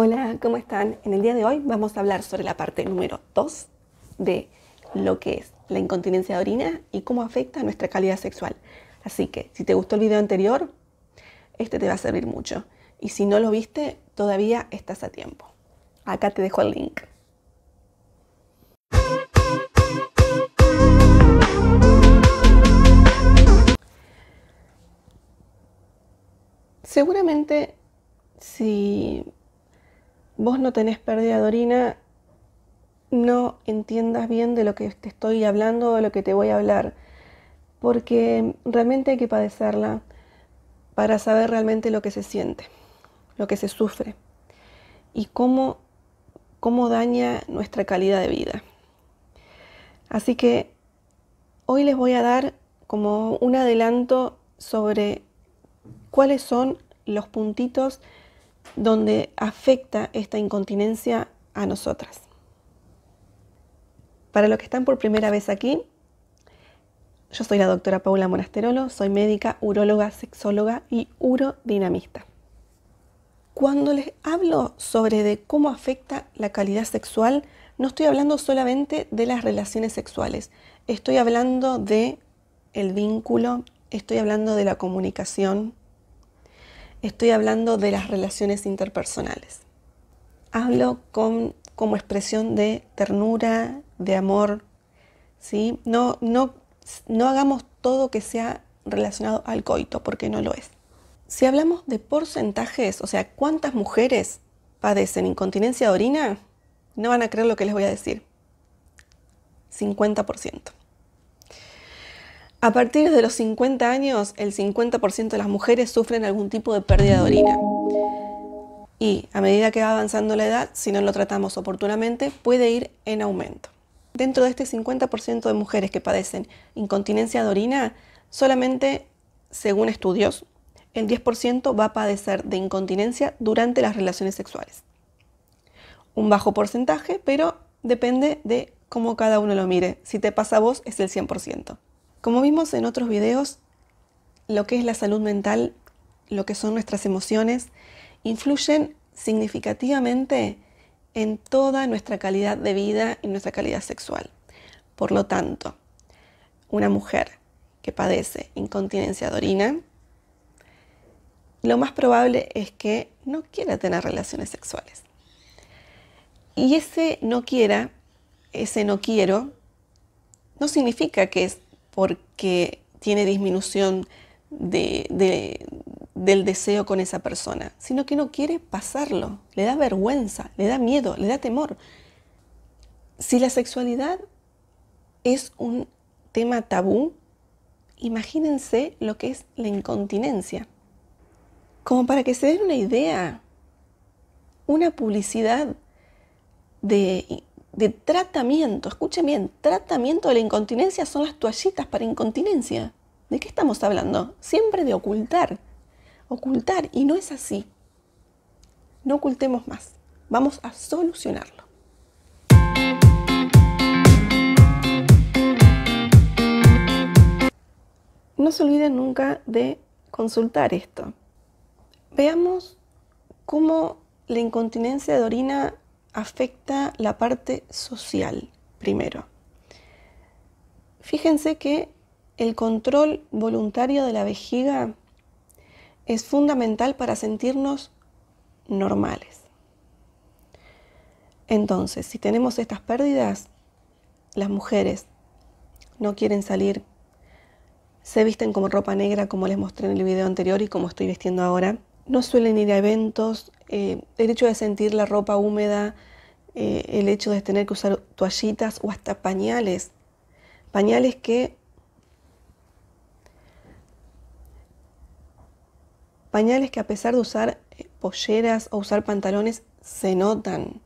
Hola, ¿cómo están? En el día de hoy vamos a hablar sobre la parte número 2 de lo que es la incontinencia de orina y cómo afecta a nuestra calidad sexual. Así que si te gustó el video anterior, este te va a servir mucho. Y si no lo viste, todavía estás a tiempo. Acá te dejo el link. Seguramente si vos no tenés pérdida de orina, no entiendas bien de lo que te estoy hablando o de lo que te voy a hablar, porque realmente hay que padecerla para saber realmente lo que se siente, lo que se sufre y cómo, cómo daña nuestra calidad de vida. Así que hoy les voy a dar como un adelanto sobre cuáles son los puntitos donde afecta esta incontinencia a nosotras. Para los que están por primera vez aquí, yo soy la doctora Paula Monasterolo, soy médica, uróloga, sexóloga y urodinamista. Cuando les hablo sobre de cómo afecta la calidad sexual, no estoy hablando solamente de las relaciones sexuales, estoy hablando de el vínculo, estoy hablando de la comunicación, estoy hablando de las relaciones interpersonales. Hablo como expresión de ternura, de amor, ¿sí? No, no, no hagamos todo que sea relacionado al coito, porque no lo es. Si hablamos de porcentajes, o sea, cuántas mujeres padecen incontinencia de orina, no van a creer lo que les voy a decir. 50%. A partir de los 50 años, el 50% de las mujeres sufren algún tipo de pérdida de orina. Y a medida que va avanzando la edad, si no lo tratamos oportunamente, puede ir en aumento. Dentro de este 50% de mujeres que padecen incontinencia de orina, solamente, según estudios, el 10% va a padecer de incontinencia durante las relaciones sexuales. Un bajo porcentaje, pero depende de cómo cada uno lo mire. Si te pasa a vos, es el 100%. Como vimos en otros videos, lo que es la salud mental, lo que son nuestras emociones, influyen significativamente en toda nuestra calidad de vida y nuestra calidad sexual. Por lo tanto, una mujer que padece incontinencia de orina, lo más probable es que no quiera tener relaciones sexuales. Y ese no quiera, ese no quiero, no significa que es porque tiene disminución del deseo con esa persona, sino que no quiere pasarlo, le da vergüenza, le da miedo, le da temor. Si la sexualidad es un tema tabú, imagínense lo que es la incontinencia. Como para que se den una idea, una publicidad de de tratamiento, escuchen bien, tratamiento de la incontinencia son las toallitas para incontinencia. ¿De qué estamos hablando? Siempre de ocultar, ocultar, y no es así. No ocultemos más, vamos a solucionarlo. No se olviden nunca de consultar esto. Veamos cómo la incontinencia de orina afecta la parte social primero. Fíjense que el control voluntario de la vejiga es fundamental para sentirnos normales. Entonces, si tenemos estas pérdidas, las mujeres no quieren salir, se visten como ropa negra como les mostré en el video anterior y como estoy vistiendo ahora, no suelen ir a eventos, eh, el hecho de sentir la ropa húmeda, eh, el hecho de tener que usar toallitas o hasta pañales, pañales que pañales que a pesar de usar eh, polleras o usar pantalones se notan.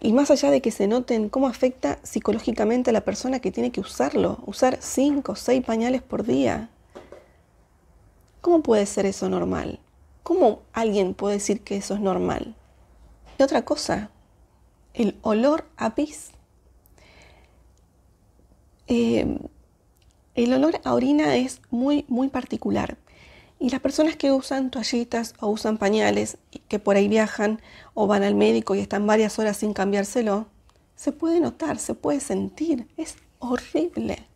y más allá de que se noten, ¿cómo afecta psicológicamente a la persona que tiene que usarlo? Usar 5 o 6 pañales por día. ¿Cómo puede ser eso normal? ¿Cómo alguien puede decir que eso es normal? Y otra cosa, el olor a pis. Em, el olor a orina es muy, muy particular. Y las personas que usan toallitas o usan pañales, que por ahí viajan o van al médico y están varias horas sin cambiárselo, se puede notar, se puede sentir. Es horrible.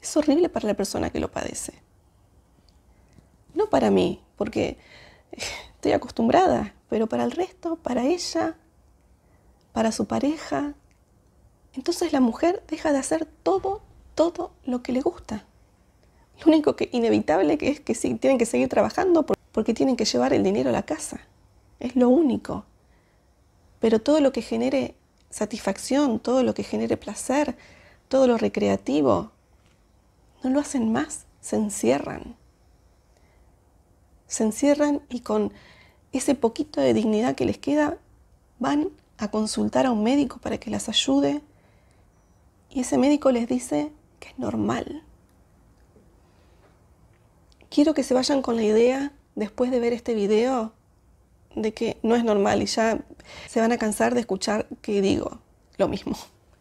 Es horrible para la persona que lo padece. No para mí, porque estoy acostumbrada, pero para el resto, para ella, para su pareja. Entonces la mujer deja de hacer todo, todo lo que le gusta. Lo único que inevitable que es que tienen que seguir trabajando porque tienen que llevar el dinero a la casa. Es lo único. Pero todo lo que genere satisfacción, todo lo que genere placer, todo lo recreativo, no lo hacen más, se encierran se encierran y con ese poquito de dignidad que les queda van a consultar a un médico para que las ayude y ese médico les dice que es normal. Quiero que se vayan con la idea, después de ver este video, de que no es normal y ya se van a cansar de escuchar que digo lo mismo,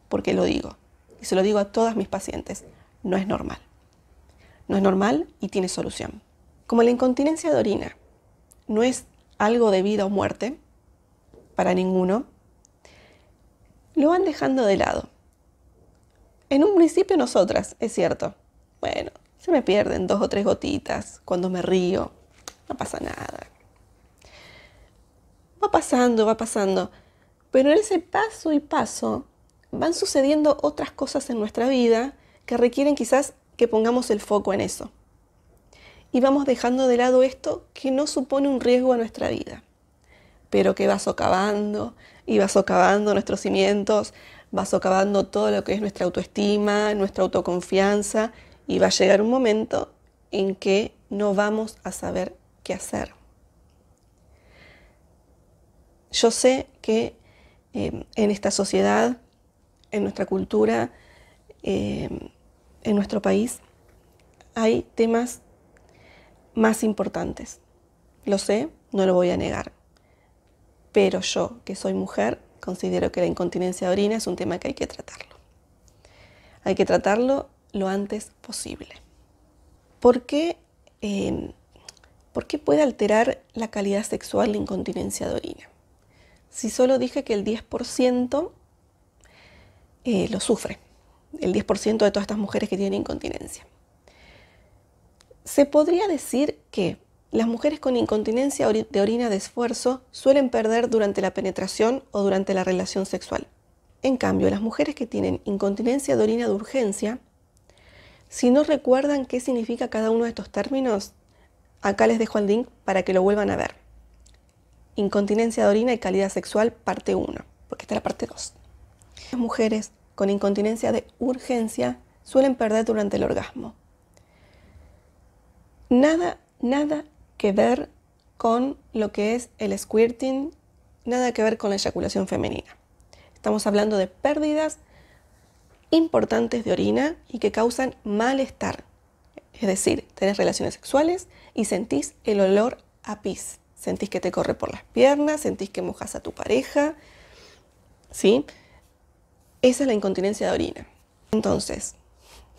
porque lo digo. Y se lo digo a todas mis pacientes, no es normal. No es normal y tiene solución. Como la incontinencia de orina no es algo de vida o muerte para ninguno, lo van dejando de lado. En un principio nosotras, es cierto. Bueno, se me pierden dos o tres gotitas cuando me río. No pasa nada. Va pasando, va pasando. Pero en ese paso y paso van sucediendo otras cosas en nuestra vida que requieren quizás que pongamos el foco en eso y vamos dejando de lado esto que no supone un riesgo a nuestra vida, pero que va socavando y va socavando nuestros cimientos, va socavando todo lo que es nuestra autoestima, nuestra autoconfianza y va a llegar un momento en que no vamos a saber qué hacer. Yo sé que em, en esta sociedad, en nuestra cultura, em, en nuestro país, hay temas más importantes. Lo sé, no lo voy a negar. Pero yo, que soy mujer, considero que la incontinencia de orina es un tema que hay que tratarlo. Hay que tratarlo lo antes posible. ¿Por qué, em, puede alterar la calidad sexual la incontinencia de orina? Si solo dije que el 10% eh, lo sufre, el 10% de todas estas mujeres que tienen incontinencia. Se podría decir que las mujeres con incontinencia de orina de esfuerzo suelen perder durante la penetración o durante la relación sexual. En cambio, las mujeres que tienen incontinencia de orina de urgencia, si no recuerdan qué significa cada uno de estos términos, acá les dejo el link para que lo vuelvan a ver. Incontinencia de orina y calidad sexual, parte 1, porque está la parte 2. Las mujeres con incontinencia de urgencia suelen perder durante el orgasmo. Nada, nada que ver con lo que es el squirting, nada que ver con la eyaculación femenina. Estamos hablando de pérdidas importantes de orina y que causan malestar. Es decir, tenés relaciones sexuales y sentís el olor a pis. Sentís que te corre por las piernas, sentís que mojas a tu pareja. ¿Sí? Esa es la incontinencia de orina. Entonces,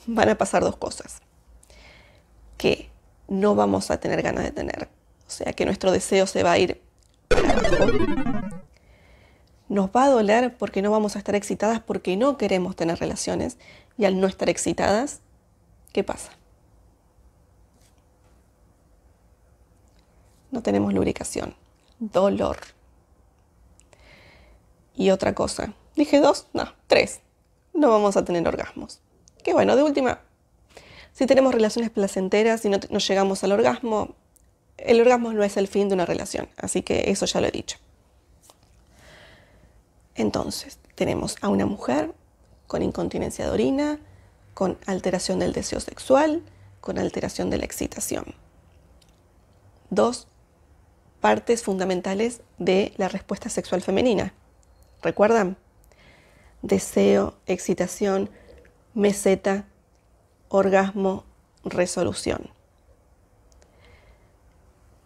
van a pasar dos cosas. Que no vamos a tener ganas de tener. O sea que nuestro deseo se va a ir Nos va a doler porque no vamos a estar excitadas porque no queremos tener relaciones. Y al no estar excitadas, ¿qué pasa? No tenemos lubricación. Dolor. Y otra cosa. Dije dos, no, tres. No vamos a tener orgasmos. Que bueno, de última, si tenemos relaciones placenteras y no, llegamos al orgasmo, el orgasmo no es el fin de una relación, así que eso ya lo he dicho. Entonces, tenemos a una mujer con incontinencia de orina, con alteración del deseo sexual, con alteración de la excitación. Dos partes fundamentales de la respuesta sexual femenina. ¿Recuerdan? Deseo, excitación, meseta, orgasmo, resolución.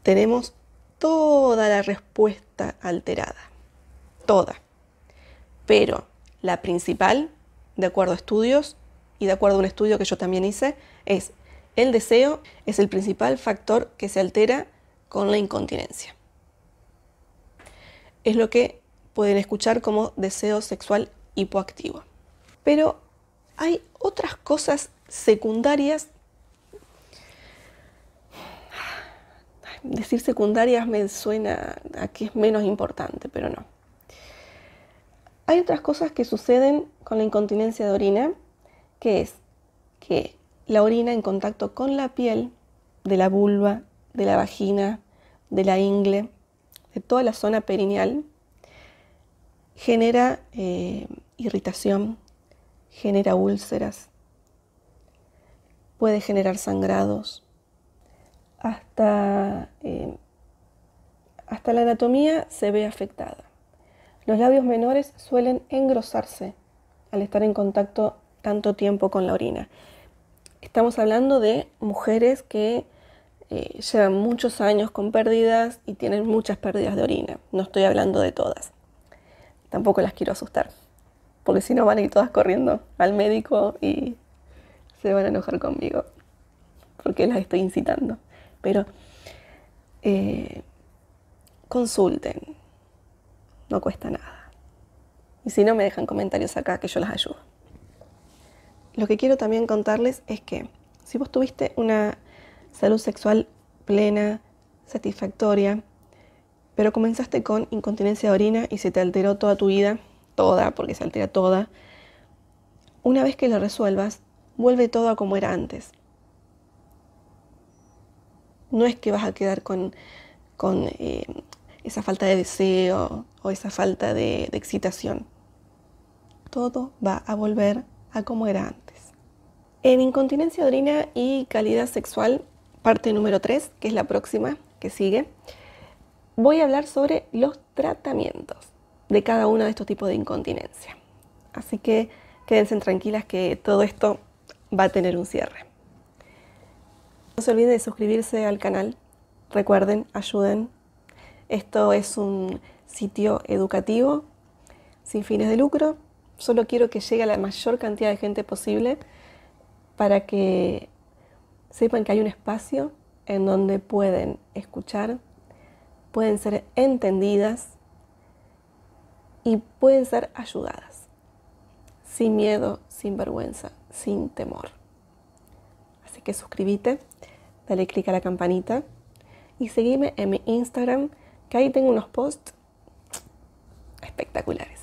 Tenemos toda la respuesta alterada, toda. Pero la principal, de acuerdo a estudios y de acuerdo a un estudio que yo también hice, es el deseo es el principal factor que se altera con la incontinencia. Es lo que pueden escuchar como deseo sexual hipoactivo. Pero hay otras cosas secundarias, decir secundarias me suena a que es menos importante, pero no. Hay otras cosas que suceden con la incontinencia de orina, que es que la orina en contacto con la piel de la vulva, de la vagina, de la ingle, de toda la zona perineal, genera eh, irritación, genera úlceras, puede generar sangrados, hasta, eh, hasta la anatomía se ve afectada. Los labios menores suelen engrosarse al estar en contacto tanto tiempo con la orina. Estamos hablando de mujeres que eh, llevan muchos años con pérdidas y tienen muchas pérdidas de orina. No estoy hablando de todas. Tampoco las quiero asustar, porque si no van a ir todas corriendo al médico y se van a enojar conmigo porque las estoy incitando. Pero eh, consulten, no cuesta nada. Y si no, me dejan comentarios acá que yo las ayudo. Lo que quiero también contarles es que si vos tuviste una salud sexual plena, satisfactoria, pero comenzaste con incontinencia de orina y se te alteró toda tu vida, toda, porque se altera toda, una vez que lo resuelvas, vuelve todo a como era antes. No es que vas a quedar con, eh, esa falta de deseo o esa falta de, excitación. Todo va a volver a como era antes. En incontinencia orina y calidad sexual, parte número 3, que es la próxima que sigue, voy a hablar sobre los tratamientos de cada uno de estos tipos de incontinencia. Así que quédense tranquilas que todo esto va a tener un cierre. No se olviden de suscribirse al canal. Recuerden, ayuden. Esto es un sitio educativo, sin fines de lucro. Solo quiero que llegue a la mayor cantidad de gente posible para que sepan que hay un espacio en donde pueden escuchar, pueden ser entendidas y pueden ser ayudadas. Sin miedo, sin vergüenza, sin temor. Así que suscríbete, dale click a la campanita y seguime en mi Instagram, que ahí tengo unos posts espectaculares.